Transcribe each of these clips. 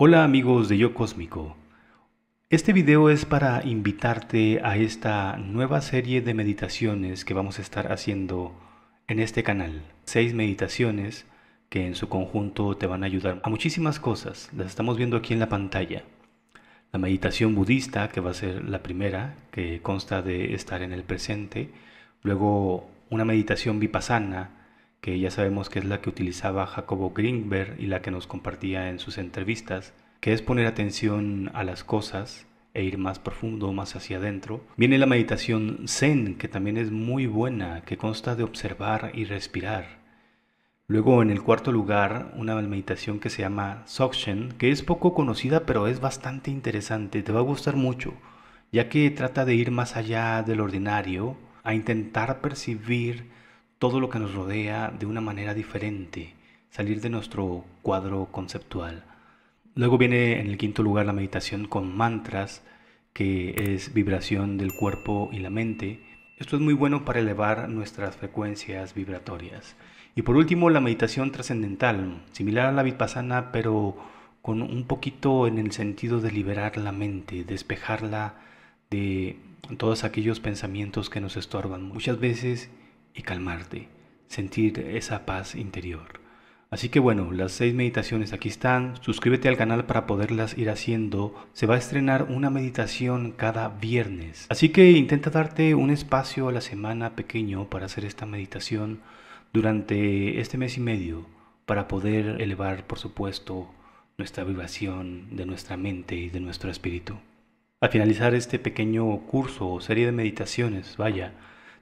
Hola amigos de Yo Cósmico. Este video es para invitarte a esta nueva serie de meditaciones que vamos a estar haciendo en este canal. Seis meditaciones que en su conjunto te van a ayudar a muchísimas cosas. Las estamos viendo aquí en la pantalla. La meditación budista, que va a ser la primera, que consta de estar en el presente. Luego una meditación vipassana, que ya sabemos que es la que utilizaba Jacobo Greenberg y la que nos compartía en sus entrevistas, que es poner atención a las cosas e ir más profundo, más hacia adentro. Viene la meditación zen, que también es muy buena, que consta de observar y respirar. Luego, en el cuarto lugar, una meditación que se llama Sokshen, que es poco conocida pero es bastante interesante, te va a gustar mucho, ya que trata de ir más allá del ordinario, a intentar percibir todo lo que nos rodea de una manera diferente, salir de nuestro cuadro conceptual. Luego viene en el quinto lugar la meditación con mantras, que es vibración del cuerpo y la mente. Esto es muy bueno para elevar nuestras frecuencias vibratorias. Y por último, la meditación trascendental, similar a la vipassana, pero con un poquito en el sentido de liberar la mente, despejarla de todos aquellos pensamientos que nos estorban. Muchas veces y calmarte, sentir esa paz interior. Así que bueno, las seis meditaciones aquí están. Suscríbete al canal para poderlas ir haciendo. Se va a estrenar una meditación cada viernes. Así que intenta darte un espacio a la semana pequeño para hacer esta meditación durante este mes y medio para poder elevar, por supuesto, nuestra vibración de nuestra mente y de nuestro espíritu. Al finalizar este pequeño curso o serie de meditaciones, vaya,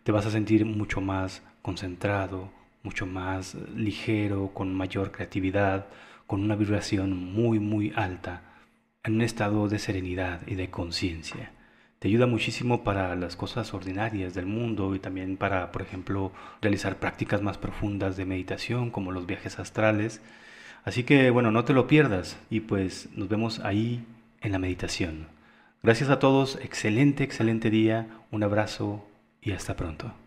te vas a sentir mucho más concentrado, mucho más eh, ligero, con mayor creatividad, con una vibración muy, muy alta, en un estado de serenidad y de conciencia. Te ayuda muchísimo para las cosas ordinarias del mundo y también para, por ejemplo, realizar prácticas más profundas de meditación como los viajes astrales. Así que, bueno, no te lo pierdas y pues nos vemos ahí en la meditación. Gracias a todos, excelente, excelente día, un abrazo, y hasta pronto.